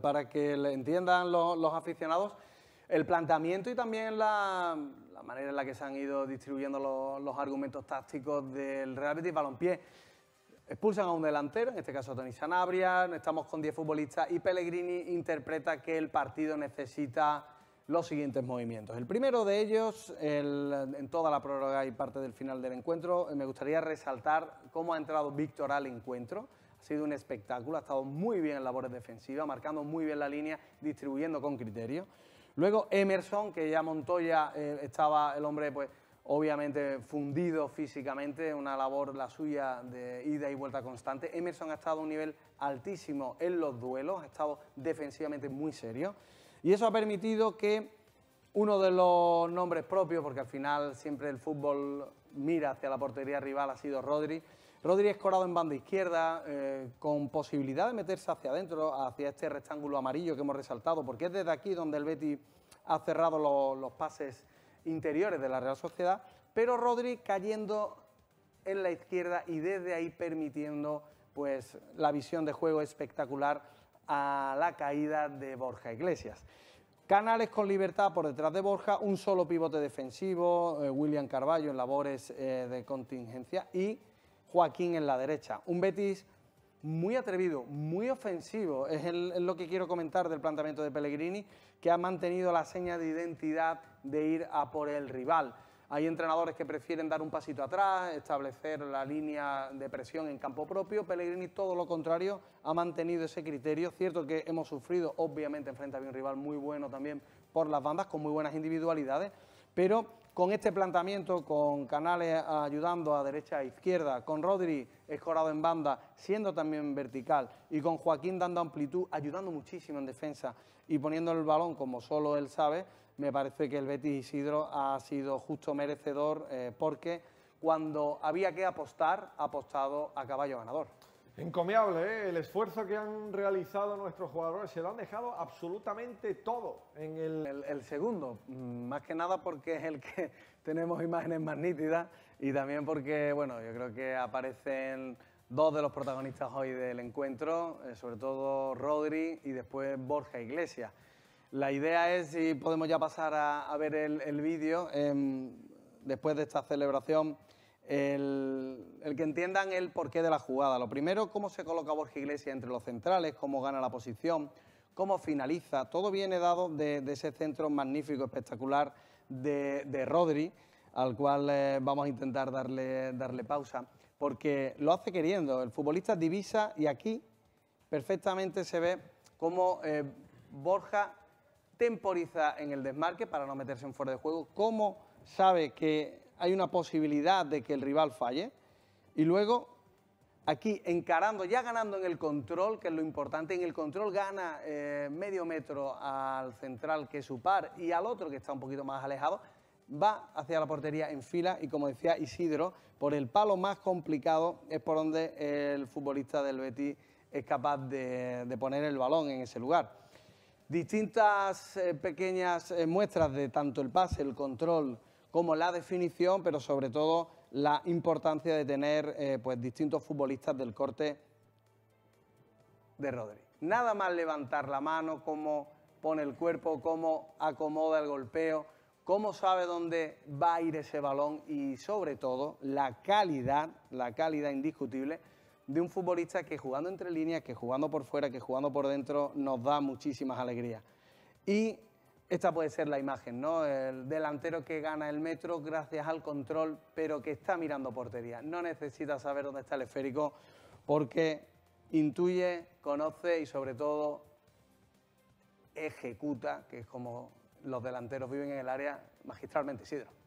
para que entiendan los, aficionados el planteamiento y también la, manera en la que se han ido distribuyendo los, argumentos tácticos del Real Betis Balompié. Expulsan a un delantero, en este caso a Tony Sanabria, estamos con 10 futbolistas y Pellegrini interpreta que el partido necesita los siguientes movimientos. El primero de ellos, en toda la prórroga y parte del final del encuentro, me gustaría resaltar cómo ha entrado Víctor al encuentro ha sido un espectáculo, ha estado muy bien en labores defensivas, marcando muy bien la línea, distribuyendo con criterio. Luego Emerson, que ya Montoya eh, estaba el hombre, pues obviamente fundido físicamente, una labor la suya de ida y vuelta constante. Emerson ha estado a un nivel altísimo en los duelos, ha estado defensivamente muy serio. Y eso ha permitido que uno de los nombres propios, porque al final siempre el fútbol mira hacia la portería rival, ha sido Rodri. Rodríguez Corado en banda izquierda, eh, con posibilidad de meterse hacia adentro, hacia este rectángulo amarillo que hemos resaltado, porque es desde aquí donde el Betty ha cerrado los, pases interiores de la Real Sociedad, pero Rodríguez cayendo en la izquierda y desde ahí permitiendo pues, la visión de juego espectacular a la caída de Borja Iglesias. Canales con libertad por detrás de Borja, un solo pivote defensivo, eh, William Carballo en labores eh, de contingencia y Joaquín en la derecha. Un Betis muy atrevido, muy ofensivo, es, lo que quiero comentar del planteamiento de Pellegrini, que ha mantenido la seña de identidad de ir a por el rival. Hay entrenadores que prefieren dar un pasito atrás, establecer la línea de presión en campo propio. Pellegrini, todo lo contrario, ha mantenido ese criterio. Cierto que hemos sufrido, obviamente, enfrente a un rival muy bueno también por las bandas, con muy buenas individualidades, pero con este planteamiento, con Canales ayudando a derecha e izquierda, con Rodri escorado en banda, siendo también vertical, y con Joaquín dando amplitud, ayudando muchísimo en defensa y poniendo el balón como solo él sabe, me parece que el Betis Isidro ha sido justo merecedor eh, porque cuando había que apostar, ha apostado a caballo ganador. Encomiable ¿eh? el esfuerzo que han realizado nuestros jugadores, se lo han dejado absolutamente todo en el... el... segundo, mm, más que nada porque es el que tenemos imágenes más nítidas y también porque, bueno, yo creo que aparecen dos de los protagonistas hoy del encuentro, eh, sobre todo Rodri y después Borja Iglesias. La idea es, si podemos ya pasar a, ver el, vídeo, em, después de esta celebración el, que entiendan el porqué de la jugada. Lo primero, cómo se coloca Borja Iglesias entre los centrales, cómo gana la posición, cómo finaliza. Todo viene dado de, ese centro magnífico, espectacular de, Rodri, al cual eh, vamos a intentar darle, darle pausa, porque lo hace queriendo. El futbolista divisa y aquí perfectamente se ve cómo eh, Borja temporiza en el desmarque para no meterse en fuera de juego, cómo sabe que hay una posibilidad de que el rival falle. Y luego, aquí encarando, ya ganando en el control, que es lo importante, en el control gana eh, medio metro al central que es su par y al otro que está un poquito más alejado, va hacia la portería en fila y como decía Isidro, por el palo más complicado es por donde el futbolista del Betis es capaz de, poner el balón en ese lugar distintas eh, pequeñas eh, muestras de tanto el pase, el control como la definición, pero sobre todo la importancia de tener eh, pues, distintos futbolistas del corte de Rodri. Nada más levantar la mano, cómo pone el cuerpo, cómo acomoda el golpeo, cómo sabe dónde va a ir ese balón y sobre todo la calidad, la calidad indiscutible de un futbolista que jugando entre líneas, que jugando por fuera, que jugando por dentro, nos da muchísimas alegrías. Y esta puede ser la imagen, ¿no? El delantero que gana el metro gracias al control, pero que está mirando portería. No necesita saber dónde está el esférico porque intuye, conoce y sobre todo ejecuta, que es como los delanteros viven en el área magistralmente, Isidro.